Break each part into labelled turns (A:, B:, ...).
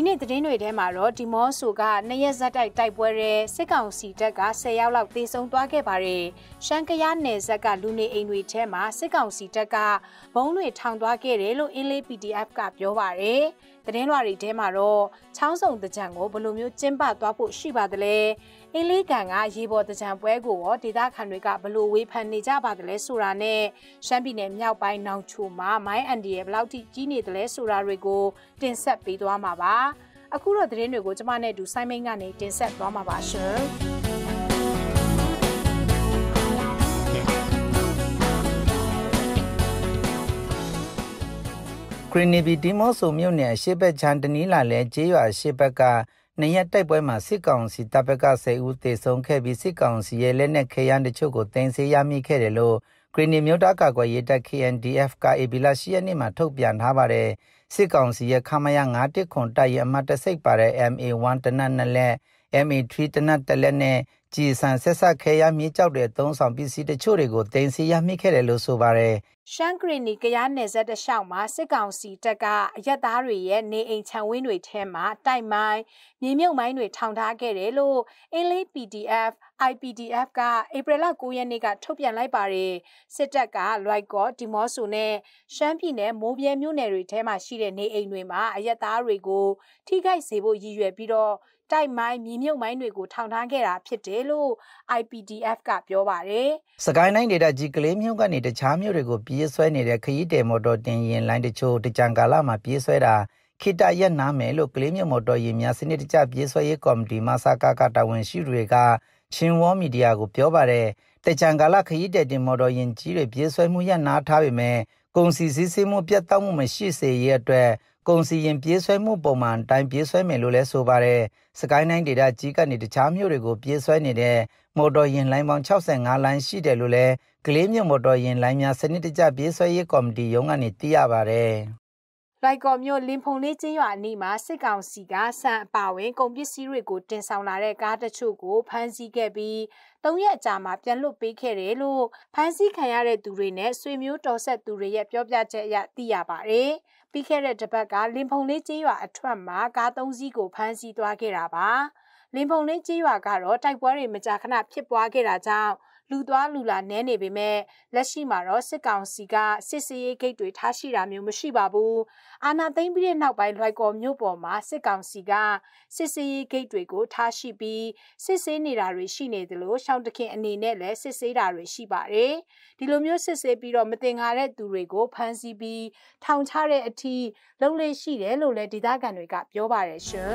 A: ဒီနေ့သတင်းတွေထဲမှာတော့ဒီမော့ဆိုကနှစ်ရက်ဆက်တိုက်တိုက်ပွဲရဲစစ်ကောင်စီတပ်က10ရောက်လောက်သေဆုံးသွားခဲ့ပါတယ်။ရှမ်းကယားနယ်ဆက်ကလူနေအိမ်တွေထဲမှာစစ်ကောင်စီတပ်ကဘုံတွေထောင်သွားခဲ့တယ်လို့အင်းလေး PDF ကပြောပါတယ်။သတင်းလွှာတွေထဲမှာတော့ချောင်းဆောင်တကြံကိုဘယ်လိုမျိုးကျင်းပသွားဖို့ရှိပါသလဲ။အင်းလေးကန်ကရေပေါ်တကြံပွဲကိုရောဒေသခံတွေကဘလို့ဝေဖန်နေကြပါသလဲဆိုတာနဲ့ရှမ်းပြည်နယ်မြောက်ပိုင်းနောင်ချိုမှာမိုင်းအန်ဒီရဲ့ဘလောက်ထိကြီးနေသလဲဆိုတာတွေကိုတင်ဆက်ပေးသွားမှာပါအခုတော့သတင်းတွေကိုကျွန်မနဲ့အတူဆိုင်းမင်းကနေတင်ဆက်သွားမှာပါရှင်
B: ခရနီဘီဒီမိုဆိုမြို့နယ်ရှေ့ဘက်ချန်တနီလာလဲကျေးရွာရှေ့ဘက်ကနေရတိုက်ပွဲမှာစစ်ကောင်စီတပ်ဘက်က10ဦးသေဆုံးခဲ့ပြီးစစ်ကောင်စီရဲ့လက်နက်ခဲယမ်းတချို့ကိုတင်ဆေးရမိခဲ့တယ်လို့ဂရီနီမြို့တာကာကွယ်ရေးတပ် KNDF က AB လရှိရနေ့မှာထုတ်ပြန်ထားပါတယ်စစ်ကောင်စီရဲ့ခမရ910ခွန်တိုက်ရအမှတ်တစိပ်ပါတဲ့ MA1 တနက်နှစ်လက် MA3 တနက်တစ်လက်နဲ့ကြည်ဆန်ဆက်ဆက်ခဲရမြေကြောက်တဲ့သုံးဆောင်ပစ္စည်းတချို့တွေကိုတင်စီရမိခဲ့တယ်လို့ဆိုပါတယ်
A: ။ရှန်ဂရီနီကရနယ်စပ်တလျှောက်မှာစစ်ကောင်စီတပ်ကအရက်သားတွေရဲ့နေအိမ်ခြံဝင်းတွေထဲမှာတိုက်မိုင်းမြေမြုပ်မိုင်းတွေထောင်ထားခဲ့တယ်လို့အင်းလေး PDF IPDF ကဧပြီလ9ရက်နေ့ကထုတ်ပြန်လိုက်ပါတယ်စစ်တပ်ကလွိုက်ကော့ဒီမော့ဆိုနဲ့ရှမ်းပြည်နယ်မိုးပြဲမြို့နယ်တွေထဲမှာရှိတဲ့နေအိမ်တွေမှာအရက်သားတွေကိုထိခိုက်စေဖို့ရည်ရွယ်ပြီးတော့တိုက်မိုင်းမြေမြုပ်မိုင်းတွေကိုထောင်ထားခဲ့တာဖြစ်တယ်လို့ IPDF ကပြောပါတယ်
B: ။စကိုင်းတိုင်းဒေသကြီးကလေးမြို့ကနေတခြားမြို့တွေကိုပြေးဆွဲနေတဲ့ခရီးတယ်မော်တော်တင်ယာဉ်လိုင်းတချို့တကြံကာလမှာပြေးဆွဲတာခိတရက်နာမယ်လို့ကလေးမြို့မော်တော်ယာဉ်များစနစ်တကျပြေးဆွဲရေးကော်မတီမှစကားကတာဝန်ရှိတွေကချင်းဝေါမီဒီယာကိုပြောပါတယ်။တကြံကာလခရီးတယ်တင်မော်တော်ယာဉ်ကြီးတွေပြေးဆွဲမှုရနာထားပေမဲ့ကုန်စည်စည်းစိမ်မှုပြတ်တောက်မှုမရှိစေရတဲ့အတွက်ကုန်စည်ရင်ပြေးဆွဲမှုပုံမှန်တိုင်းပြေးဆွဲမယ်လို့လဲဆိုပါတယ်။စကိုင်းတိုင်းဒေသကြီးကနေတခြားမြို့တွေကိုပြေးဆွဲနေတဲ့မော်တော်ယာဉ်လိုင်းပေါင်း65လိုင်းရှိတယ်လို့လဲကလေးမြို့မော်တော်ယာဉ်လိုင်းများစနစ်တကျပြေးဆွဲရေးကော်မတီရုံးကနေသိရပါတယ်
A: ။လိုက်ကော်မျိုးလင်ဖုန်လေးချင်းရွာနေမှာစစ်ကောင်စီကဆန်အပါဝင်ကုန်ပစ္စည်းတွေကိုတင်ဆောင်လာတဲ့ကားတချို့ကိုဖမ်းဆီးခဲ့ပြီး၃ရက်အကြာမှာပြန်လွတ်ပေးခဲ့တယ်လို့ဖမ်းဆီးခံရတဲ့သူတွေနဲ့ဆွေမျိုးတော်ဆက်သူတွေရဲ့ပြောပြချက်အရသိရပါတယ်။ပြီးခဲ့တဲ့တစ်ပတ်ကလင်ဖုံလေးကျေးရွာအထွက်မှာကား၃စီးကိုဖမ်းဆီးသွားခဲ့တာပါလင်ဖုံလေးကျေးရွာကတော့တိုက်ပွဲတွေမကြာခဏဖြစ်ပွားခဲ့တာကြောင့်လူသွားလူလာနည်းနေပေမဲ့လက်ရှိမှာတော့စစ်ကောင်စီကစစ်စေးရေးဂိတ်တွေထားရှိတာမျိုးမရှိပါဘူးအာဏာသိမ်းပြီးတဲ့နောက်ပိုင်းလွိုက်ကော်မြို့ပေါ်မှာစစ်ကောင်စီကစစ်စေးရေးဂိတ်တွေကိုထားရှိပြီးစစ်စေးနေတာတွေရှိနေသလိုရှောင်းတခင်အနေနဲ့လည်းစစ်စေးတာတွေရှိပါတယ်ဒီလိုမျိုးစစ်စေးပြီးတော့မတင်ငါတဲ့သူတွေကိုဖမ်းဆီးပြီးထောင်ချတဲ့အထိလုံးလေးရှိတယ်လို့လည်းဒေသခံတွေကပြောပါတယ်ရှင်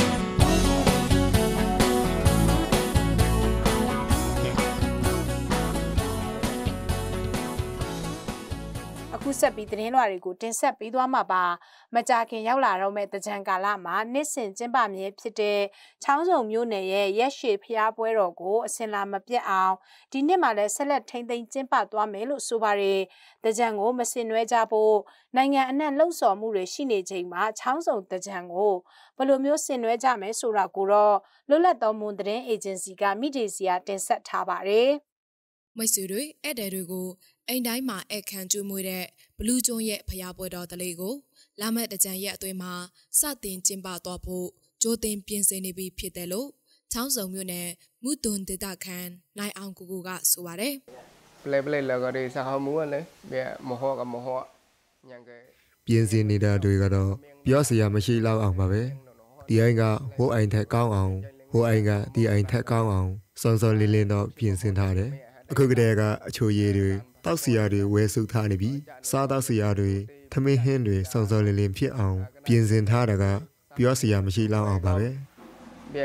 A: ။အခုဆက်ပြီးသတင်းလွှာတွေကိုတင်ဆက်ပေးသွားမှာပါမကြာခင်ရောက်လာတော့မဲ့တကြံကာလမှာနှစ်စဉ်ကျင်းပမြဲဖြစ်တဲ့ချောင်းစုံမြို့နယ်ရဲ့ရက်ရှည်ဖျားပွဲတော်ကိုအစင်လာမပြတ်အောင်ဒီနှစ်မှာလည်းဆက်လက်ထိမ့်သိမ်းကျင်းပသွားမယ်လို့ဆိုပါတယ်တကြံကိုမစင်နွဲကြဖို့နိုင်ငံအနှံ့လှုပ်ဆော်မှုတွေရှိနေချိန်မှာချောင်းစုံတကြံကိုဘယ်လိုမျိုးစင်နွဲကြမယ်ဆိုတာကိုတော့လွတ်လပ်သောမွန်သတင်းအေဂျင်စီကမိဒေစီယာတင်ဆက်ထားပါတယ်။
C: မိတ်ဆွေတွေဧည့်သည်တွေကိုအိမ်တိုင်းမှာဧကန်ကျွေးမွေးတဲ့ဘလူးကျွန်းရဲ့ဖျားပွဲတော်တလေးကိုလာမယ့်တကြံရက်အတွင်းမှာစတင်ကျင်းပသွားဖို့ကြိုတင်ပြင်ဆင်နေပြီဖြစ်တယ်လို့ချောင်းစုံမြို့နယ်မုတွန်ဒေသခံနိုင်အောင်ကိုကိုကဆိုပါ
D: တယ်ပလေပလေလောကရေးစာဟမူကလည်းပြမဟောကမဟောညံကပြင်ဆင်နေတာတွေကတော့ပြောစရာမရှိလောက်အောင်ပါပဲဒီအိမ်ကဟိုအိမ်ထက်ကောင်းအောင်ဟိုအိမ်ကဒီအိမ်ထက်ကောင်းအောင်စုံစုံလင်းလင်းတော့ပြင်ဆင်ထားတယ်အခုကတည်းကအချိုရည်တွေတောက်စီယာတွေဝယ်စုထားနေပြီးစားသောက်စီယာတွေသမင်းဟင်းတွေစုံစုံလင်လင်ဖြစ်အောင် ပြင်ဆင်ထားတာကပြောစီယာမရှိလောက်အောင်ပါပဲပြ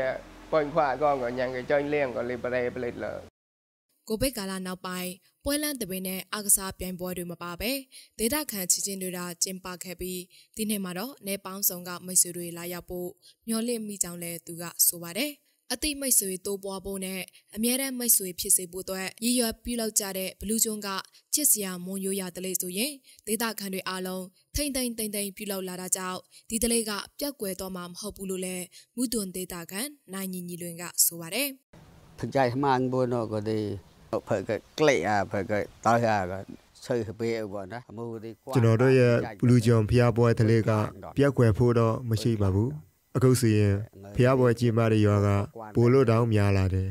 D: ပွင့်ခွာကောင်းကညံကကြောင်းလင်းကလေးပရေပလိတ်လာကိုဗစ်ကာ
C: လနောက်ပိုင်းပွဲလန်းတပင်နဲ့အကစားပြိုင်ပွဲတွေမပါပဲဒေတာခန့်ချင်းချင်းတွေတာကျင်းပခဲ့ပြီးဒီနေ့မှာတော့နေပေါင်းဆောင်ကမိတ်ဆွေတွေလာရောက်ဖို့မျော်လင့်မိကြောင်းလဲသူကဆိုပါတယ်။အတိမိတ်ဆွေတိုးပွားဖို့နဲ့အမြဲတမ်းမိတ်ဆွေဖြစ်စေဖို့အတွက်ရည်ရွယ်ပြုလုပ်ကြတဲ့ဘလူးကျွန်းကချစ်စရာမွန်ရိုးရာတလေးဆိုရင်ဒေသခံတွေအားလုံးထိမ့်ထိမ့်တိမ့်တိမ့်ပြုလုပ်လာတာကြောင့်ဒီတလေးကပြက်ကွယ်တော့မှာမဟုတ်ဘူးလို့လည်းမုဒွန်ဒေသခံနိုင်ညီညီလွင်ကဆိုပါတယ်
B: ။ဖကြိုက်မှန်ဘုန်းတော့ကဒီဖကကလေအဖကတာရကဆွေပေးဘောနော်အမှုဒီကွာကျွန်တော်တို့ရဲ့ဘ
D: လူးကျွန်းဖျားပွဲတလေးကပြက်ကွယ်ဖို့တော့မရှိပါဘူး။အခုဆိုရင်ဖျားပွဲကြီးမားတဲ့ယောဂပိုလို့တောင်းများလာတယ်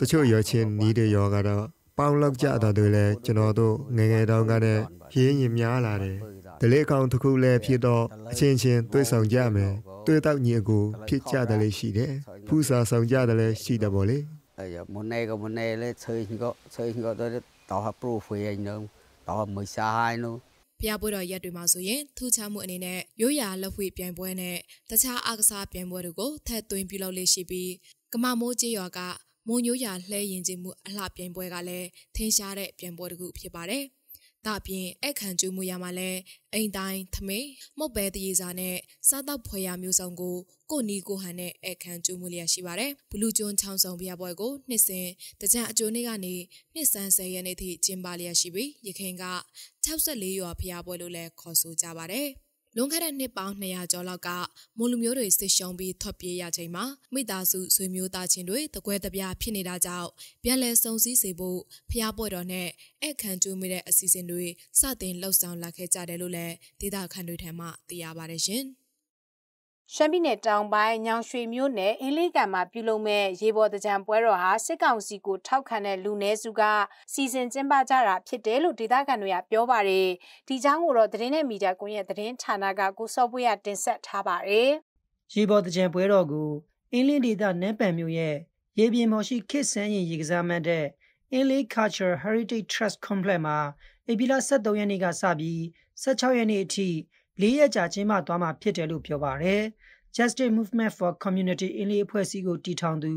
D: တချို့ယောချင်းနီးတဲ့ယောဂတော့ပေါင်းလောက်ကြတာတွေလဲကျွန်တော်တို့ငငယ်တောင်းကတဲ့ရင်းရင်များလာတယ်ဒလေကောင်တစ်ခုလဲဖြစ်တော့အချင်းချင်းတွေ့ဆောင်ကြမယ်တွေ့တော့ညီအကို ဖြစ်ကြတယ်လေရှိတယ်ဖူးစာဆောင်ကြတယ်လေရှိတယ်ဗောလေ
B: အဲ့မနေကမနေလဲဆွေးငေါဆွေးငေါတော့တော့ဟာပရိုဖိုင်နော်တော့မစားဟိုင်းနော်
C: ဖျားပွဲတော်ရက်တွေမှာဆိုရင်ထူးခြားမှုအနေနဲ့ရိုးရာလက်ဝှေ့ပြိုင်ပွဲနဲ့တခြားအားကစားပြိုင်ပွဲတွေကိုထပ်သွင်းပြုလုပ်လေ့ရှိပြီးကမမိုးကြီးရွာကမွန်ရိုးရာလှဲရင်ကျင်းမှုအလှပြိုင်ပွဲကလည်းထင်ရှားတဲ့ပြိုင်ပွဲတစ်ခုဖြစ်ပါတယ်။ဒါအပြင်အဲ့ခံကျူးမှုရမှာလဲအိမ်တိုင်းသမိန်မုတ်ပဲတရေစာနဲ့စားတော့ဖွယ်ရမျိုးစုံကိုကိုနီကိုဟန်နဲ့အဲ့ခံကျူးမှုလျက်ရှိပါတယ်ဘလူးကျွန်းချောင်းဆောင်ပြပွဲကိုနှစ်စဉ်တကြအကျိုးနေ့ကနေနှစ်ဆန်း10ရက်နေ့ထိကျင်းပလျက်ရှိပြီးရခိုင်က64ရွာဖျားပွဲလို့လည်းခေါ်ဆိုကြပါတယ်လွန်ခဲ့တဲ့နှစ်ပေါင်း200ကျော်လောက်ကမွန်လူမျိုးတွေစစ်ရှုံးပြီးထွက်ပြေးရချိန်မှာမိသားစုဆွေမျိုးသားချင်းတွေတကွဲတပြားဖြစ်နေတာကြောင့်ပြန်လည်စုံစည်းစေဖို့ဖျားပွဲတော်နဲ့အဲ့ခံကျူးမိတဲ့အစီအစဉ်တွေစတင်လှုပ်ဆောင်လာခဲ့ကြတယ်လို့လည်းဒေသခံတွေထံမှသိရပါတယ်ရှင်။
A: ရှမ်းပြည်နယ်တောင်ပိုင်းညောင်ရွှေမြို့နယ်အင်းလေးကံမှာပြုလုပ်မဲ့ရေပေါ်တကြံပွဲတော်ဟာစစ်ကောင်စီကိုထောက်ခံတဲ့လူနည်းစုကစီစဉ်ကျင်းပကြတာဖြစ်တယ်လို့ဒေသခံတွေကပြောပါတယ်။ဒီကြောင်းကိုတော့သတင်းနဲ့မီဒီယာကွန်ရဲ့သတင်းဌာနကကိုစောပွေးရတင်ဆက်ထားပါတယ်
E: ။ရေပေါ်တကြံပွဲတော်ကိုအင်းလေးဒေသနန်းပံမြို့ရဲ့ရေပြင်ပေါ်ရှိခေတ်ဆန်းရင်ရေကစားမှတ်တဲ့အင်းလေး Culture Heritage Trust Complex မှာဧပြီလ23ရက်နေ့ကစပြီး16ရက်နေ့အထိ၄ရက်ကြာကျင်းပသွားမှာဖြစ်တယ်လို့ပြောပါရယ် Justice Movement for Community အင်းလေးအဖွဲ့အစည်းကိုတည်ထောင်သူ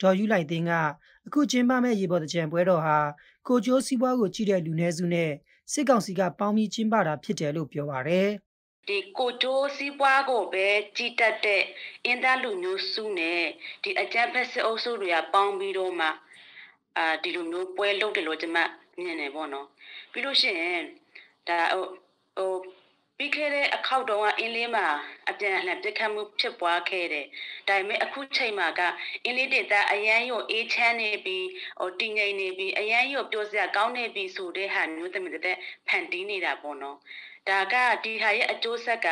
E: ဒေါ်ယူလိုက်သင်းကအခုကျင်းပမဲ့ရေပေါ်တကြံပွဲတော်ဟာကိုကျိုးစီးပွားကိုကြည့်တဲ့လူနည်းစုနဲ့စစ်ကောင်စီကပေါင်းပြီးကျင်းပတာဖြစ်တယ်လို့ပြောပါရယ်
F: ဒီကိုကျိုးစည်းပွားကိုပဲကြည်တက်တဲ့အင်းသားလူမျိုးစုနဲ့ဒီအကြမ်းဖက်စစ်အုပ်စုတွေကပေါင်းပြီးတော့မှအာဒီလူမျိုးပွဲလုပ်တယ်လို့ကျွန်မမြင်တယ်ပေါ့နော်ပြီးလို့ရှိရင်ဒါဟိုဟိုပြီးခဲ့တဲ့အခေါက်တုန်းကအင်းလေးမှာအပြန်အလှန်ပြစ်ခတ်မှုဖြစ်ပွားခဲ့တယ်။ဒါပေမဲ့အခုချိန်မှာကအင်းလေးဒေသအရန်ရောအေးချမ်းနေပြီးဟိုတည်ငြိမ်နေပြီးအရန်ရောပျော်စရာကောင်းနေပြီးဆိုတဲ့ဟာမျိုးသမီးတဲ့ဖန်တီးနေတာပေါ့နော်။ဒါကဒီဟာရဲ့အကျိုးဆက်က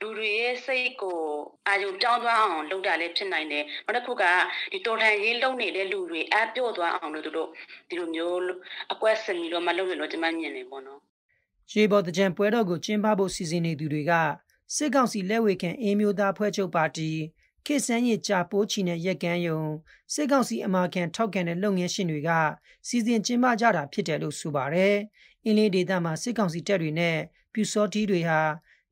F: လူတွေရဲ့စိတ်ကိုအာရုံပြောင်းသွားအောင်လုပ်တာလည်းဖြစ်နိုင်တယ်။နောက်တစ်ခုကဒီတော်ထန်ရေးလုပ်နေတဲ့လူတွေအပြော့သွားအောင်လို့တို့ဒီလိုမျိုးအကွက်ဆင်ပြီးတော့မလုပ်ရလို့ကျွန်မမြင်နေပေါ့နော်။
E: ရေပေါ်တကြံပွဲတော်ကိုကျင်းပဖို့စီစဉ်နေသူတွေကစစ်ကောင်စီလက်ဝေခံအင်းမျိုးသားဖွဲ့ချုပ်ပါတီခေစန်းရည်ကြာပိုးချီနဲ့ရက်ကန်းယုံစစ်ကောင်စီအမာခံထောက်ခံတဲ့လုပ်ငန်းရှင်တွေကစီစဉ်ကျင်းပကြတာဖြစ်တယ်လို့ဆိုပါရယ်အင်းလေးဒေသမှာစစ်ကောင်စီတပ်တွေနဲ့ပြူစောတီတွေဟာ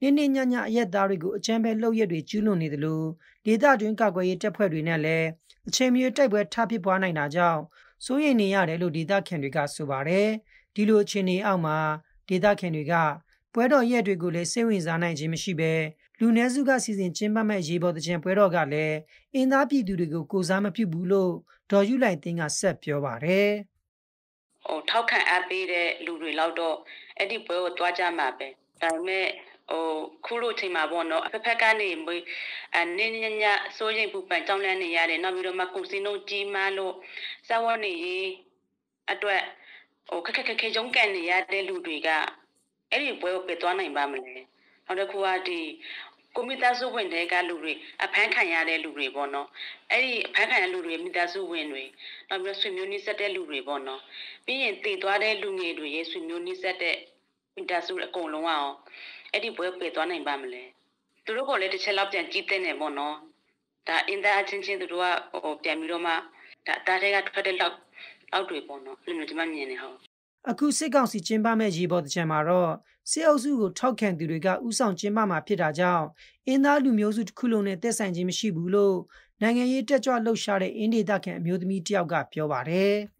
E: နေ့နေ့ညညအရက်သားတွေကိုအကြမ်းဖက်လှုပ်ရက်တွေကျူးလွန်နေတယ်လို့ဒေသတွင်းကာကွယ်ရေးတပ်ဖွဲ့တွေနဲ့လည်းအချိန်မီတိုက်ပွဲထဖြစ်ပွားနိုင်တာကြောင့်စိုးရိမ်နေရတယ်လို့ဒေသခံတွေကဆိုပါရယ်ဒီလိုအခြေအနေအောက်မှာဒေသခံတွေကပွဲတော်ရက်တွေကိုလည်းစိတ်ဝင်စားနိုင်ခြင်းမရှိဘဲလူနည်းစုကစီစဉ်ကျင်းပမဲ့ရေပေါ်တကြံပွဲတော်ကလည်းအင်းသားပြည်သူတွေကိုကိုစားမပြုဘူးလို့ဒေါ်ယူလိုက်တင်းကဆက်ပြောပါတယ်
F: ။ဟိုထောက်ခံအပ်ပေးတဲ့လူတွေလောက်တော့အဲ့ဒီပွဲကိုတွားကြမှာပဲ။ဒါပေမဲ့ဟိုခုလိုချိန်မှာပေါ့နော်အဖက်ဖက်ကနေမွေးအနင်းညညစိုးရိမ်ပူပန်ကြောင်းလန့်နေရတယ်နောက်ပြီးတော့မှကုစင်းတို့ကြီးမားလို့စဝတ်နေရေးအတွက်ဟိုခက်ခက်ခက်ခဲရုံးကန်နေရတဲ့လူတွေကအဲ့ဒီပွဲကိုပြသွားနိုင်ပါမလဲနောက်တစ်ခုကဒီကိုမိသားစုဝင်တွေကလူတွေအဖမ်းခံရတဲ့လူတွေပေါ့နော်အဲ့ဒီအဖမ်းခံရလူတွေမိသားစုဝင်တွေနောက်ပြီးဆွေမျိုးနှိစက်တဲ့လူတွေပေါ့နော်ပြီးရင်တည်သွားတဲ့လူငယ်တွေရဲ့ဆွေမျိုးနှိစက်တဲ့မိသားစုအကုန်လုံးကအောင်အဲ့ဒီပွဲပယ်သွားနိုင်ပါမလဲသူတို့ကလည်းတစ်ချက်လောက်ပြန်ကြည့်တဲ့နေပေါ့နော်ဒါအင်တာအချင်းချင်းသူတို့ကဟိုပြန်ပြီးတော့မှဒါအသားတွေကထွက်တဲ့လောက်အောက်တွေပေါ့နော်အဲ့လိုမျိုးဒီမှာမြင်နေဟုတ်
E: အခုစစ်ကောင်စီကျင်းပမဲ့ရေပေါ်တကြံမှာတော့စစ်အုပ်စုကိုထောက်ခံသူတွေကဥဆောင်ကျင်းပမှာဖြစ်တာကြောင့်အင်းသားလူမျိုးစုတစ်ခုလုံးနဲ့တက်ဆိုင်ခြင်းမရှိဘူးလို့နိုင်ငံရေးတက်ကြွလှုပ်ရှားတဲ့အင်းဒေတာခံအမျိုးသမီးတယောက်ကပြောပါတယ်။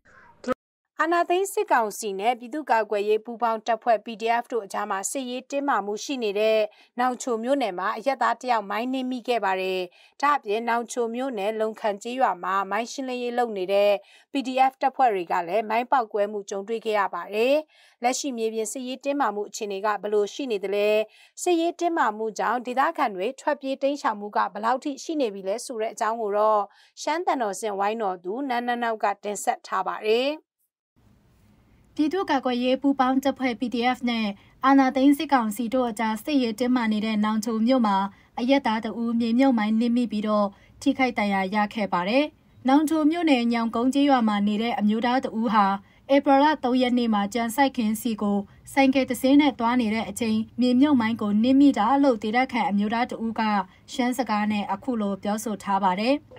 E: အာနာသ
A: ိန်းစစ်ကောင်စီနဲ့ပြည်သူ့ကာကွယ်ရေးပူးပေါင်းတပ်ဖွဲ့ PDF တို့အကြားမှာစစ်ရေးတင်းမာမှုရှိနေတဲ့နောင်ချိုမြို့နယ်မှာအရက်သားတယောက်မိုင်းနှင်းမိခဲ့ပါတယ်။ဒါ့အပြင်နောင်ချိုမြို့နယ်လုံခန့်ကျေးရွာမှာမိုင်းရှင်းလင်းရေးလုပ်နေတဲ့ PDF တပ်ဖွဲ့တွေကလည်းမိုင်းပေါက်ကွဲမှုကြုံတွေ့ခဲ့ရပါတယ်။လက်ရှိမြေပြင်စစ်ရေးတင်းမာမှုအခြေအနေကဘယ်လိုရှိနေသလဲ။စစ်ရေးတင်းမာမှုကြောင့်ဒေသခံတွေထွက်ပြေးတိမ်းရှောင်မှုကဘယ်လောက်ထိရှိနေပြီလဲဆိုတဲ့အကြောင်းကိုတော့ရှမ်းတန်တော်စင်ဝိုင်းတော်သူနန်းနန်းနောက်ကတင်ဆက်ထားပါတယ်။
G: ပြည်သူ့ကာကွယ်ရေးပူးပေါင်းတပ်ဖွဲ့ PDF နဲ့အာဏာသိမ်းစစ်ကောင်စီတို့အကြားစစ်ရေးတင်းမာနေတဲ့နောင်ချုံမြို့မှာအရက်သားတဦးမြေမြုပ်မိုင်းနစ်မိပြီးတော့ထိခိုက်ဒဏ်ရာရခဲ့ပါတယ်။နောင်ချုံမြို့နယ်ညောင်ကုန်းကျေးရွာမှာနေတဲ့အမျိုးသားတဦးဟာဧပြီလ3ရက်နေ့မှာကြံဆိုင်ခင်စီကိုဆိုင်ကယ်တစင်းနဲ့သွားနေတဲ့အချိန်မြေမြုပ်မိုင်းကိုနင်းမိတာလို့ဒေသခံအမျိုးသားတဦးကရှမ်းစကားနဲ့အခုလိုပြောဆိုထားပါတယ်။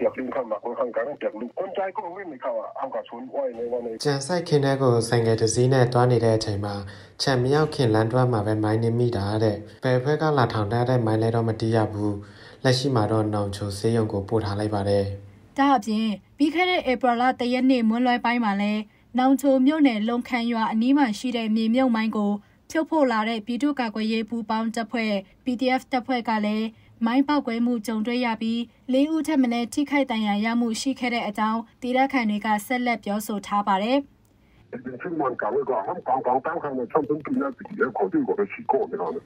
D: ကြံဆိုင်ခင်တဲ့ကိုဆိုင်ကယ်တစင်းနဲ့သွားနေတဲ့အချိန်မှာခြံမရောက်ခင်လမ်းတွဲမှာပဲမိုင်းနင်းမိတာတဲ့။ဘယ်ဘက်ကလာထောင်ထားတဲ့မိုင်းလဲတော့မတီးရဘူး။လက်ရှိမှာတော့နောင်ချိုဆေးရုံကိုပို့ထားလိုက်ပါတယ
G: ်။ဒါအပြင်ပြီးခဲ့တဲ့ဧပြီလ3ရက်နေ့မွန်းလွဲပိုင်းမှာလည်းနောင်ချိုမြို့နယ်လုံခမ်းရွာအနီးမှာရှိတဲ့မြေမြုပ်မိုင်းကိုဖြုတ်ဖို့လာတဲ့ပြည်သူ့ကာကွယ်ရေးပူးပေါင်းတပ်ဖွဲ့ PDF တပ်ဖွဲ့ကလည်းမိုင်းပေါက်ကွဲမှုကြုံတွေ့ရပြီး၄ဦးထက်မနည်းထိခိုက်ဒဏ်ရာရမှုရှိခဲ့တဲ့အကြောင်းတိရခန့်တွေကဆက်လက်ပြောဆိုထားပါတယ်။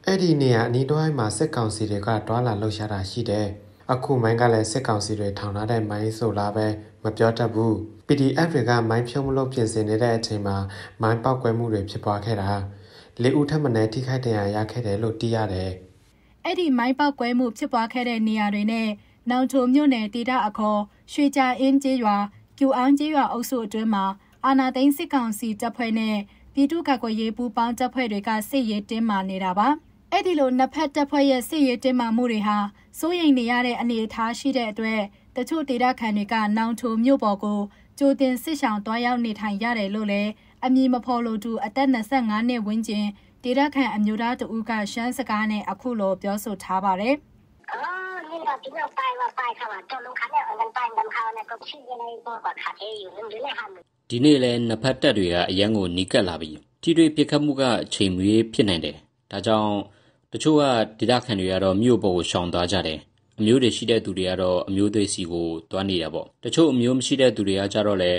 G: အဲ့ဒီနေရာ
D: အနီးတွိုင်းမှာစစ်ကောင်စီတွေက တွာလာလှုပ်ရှားတာရှိတယ်အခုမိုင်းကလည်းစစ်ကောင်စီတွေထောင်ထားတဲ့မိုင်းဆိုလားပဲမပြောတတ်ဘူး PDF တွေကမိုင်းဖြုံးမလို့ပြင်ဆင်နေတဲ့အချိန်မှာမိုင်းပေါက်ကွဲမှုတွေဖြစ်ပွားခဲ့တာလေဦးထက်မနည်းထိခိုက်ဒဏ်ရာရခဲ့တယ်လို့သိရတယ်
G: အဲ့ဒီမိုင်းပေါက်ကွဲမှုဖြစ်ပွားခဲ့တဲ့နေရာတွေနဲ့နောင်ချိုမြို့နယ်ဒေသအခေါ်ရွှေကြအင်းကျေးရွာကျူအောင်ကျေးရွာအုပ်စုအတွင်းမှာအာနာသိန်းစစ်ကောင်စီတပ်ဖွဲ့နဲ့ပြည်သူ့ကာကွယ်ရေးပူးပေါင်းတပ်ဖွဲ့တွေကစစ်ရေးတင်းမာနေတာပါ။အဲ့ဒီလိုနှစ်ဖက်တပ်ဖွဲ့ရဲ့စစ်ရေးတင်းမာမှုတွေဟာစိုးရိမ်နေရတဲ့အနေအထားရှိတဲ့အတွက်တချို့ဒေသခံတွေကနောင်ထိုမြို့ပေါ်ကိုကြိုတင်စစ်ဆောင်တွားရောက်နေထိုင်ရတယ်လို့လည်းအမည်မဖော်လိုသူအသက်25နှစ်ဝန်းကျင်ဒေသခံအမျိုးသားတဦးကရှမ်းစကားနဲ့အခုလိုပြောဆိုထားပါတယ်။
B: ဒီနေ့လဲနှစ်ဖက်တပ်တွေကအရန်ကိုနီးကပ်လာပြီးထိတွေ့ပစ်ခတ်မှုကအချိန်မီဖြစ်နိုင်တယ်။ဒါကြောင့်တချို့ကဒေသခံတွေကတော့မြို့ပေါ်ကိုရှောင်သွားကြတယ်အမျိုးတွေရှိတဲ့သူတွေကတော့အမျိုးသွေးစီကိုတွားနေတာပေါ့တချို့အမျိုးမရှိတဲ့သူတွေကကြတော့လေ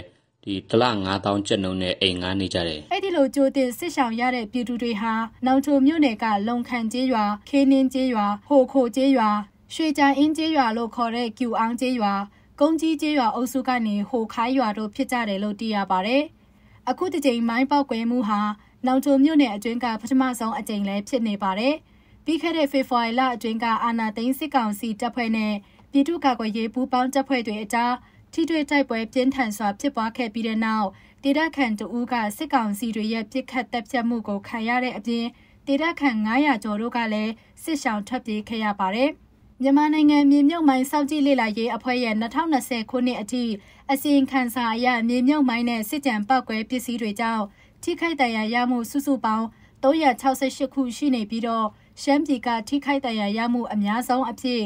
B: ဒီတလ9000ကျပ်နှုန်းနဲ့အိမ်ငားနေကြတယ်
G: အဲ့ဒီလိုကြိုတင်စစ်ဆောင်ရတဲ့ပြည်သူတွေဟာနောင်ချိုမြို့နယ်ကလုံခန့်ကျေးရွာခင်းနင်းကျေးရွာဟိုခိုကျေးရွာရွှေကြိုင်အင်းကျေးရွာလို့ခေါ်တဲ့ကျူအောင်ကျေးရွာကုန်းကြီးကျေးရွာအုပ်စုကနေဟိုခိုင်းရွာတို့ဖြစ်ကြတယ်လို့သိရပါတယ်အခုဒီကြိမ်မိုင်းပေါက်ကွဲမှုဟာနောင်ချိုမြို့နယ်အတွင်းကပထမဆုံးအကြိမ်လဲဖြစ်နေပါတယ်။ပြီးခဲ့တဲ့ဖေဖော်ဝါရီလအတွင်းကအာဏာသိမ်းစစ်ကောင်စီတပ်ဖွဲ့နဲ့ပြည်သူ့ကာကွယ်ရေးပူးပေါင်းတပ်ဖွဲ့တွေအကြားထိတွေ့တိုက်ပွဲပြင်းထန်စွာဖြစ်ပွားခဲ့ပြီးတဲ့နောက်ဒေသခံတအူးကစစ်ကောင်စီတွေရဲ့ပြစ်ခတ်တပ်ဖြတ်မှုကိုခံရတဲ့အပြင်ဒေသခံ900ကျော်တို့ကလည်းစစ်ရှောင်ထွက်ပြေးခဲ့ရပါတယ်။မြန်မာနိုင်ငံမြေမြုပ်မိုင်းစောင့်ကြည့်လေ့လာရေးအဖွဲ့ရဲ့2020ခုနှစ်အထိအစီရင်ခံစာအရမြေမြုပ်မိုင်းနဲ့စစ်ကြံပောက်ကွဲပစ္စည်းတွေကြောင့်ထိခိုက်ဒဏ်ရာရမှုစုစုပေါင်း368ခုရှိနေပြီးတော့ရှမ်းပြည်ကထိခိုက်ဒဏ်ရာရမှုအများဆုံးအဖြစ်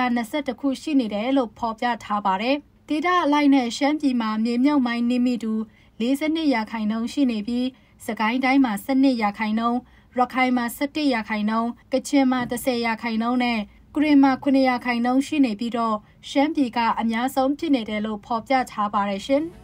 G: 121ခုရှိနေတယ်လို့ဖော်ပြထားပါတယ်။ဒေတာအလိုက်နဲ့ရှမ်းပြည်မှာမြေမြုပ်မိုင်းနိမိတူ42ရာခိုင်နှုန်းရှိနေပြီးစကိုင်းတိုင်းမှာ12ရာခိုင်နှုန်းရခိုင်မှာ17ရာခိုင်နှုန်းကချင်မှာ10ရာခိုင်နှုန်းနဲ့ကရင်မှာ9ရာခိုင်နှုန်းရှိနေပြီးတော့ရှမ်းပြည်ကအများဆုံးဖြစ်နေတယ်လို့ဖော်ပြထားပါတယ်ရှင်။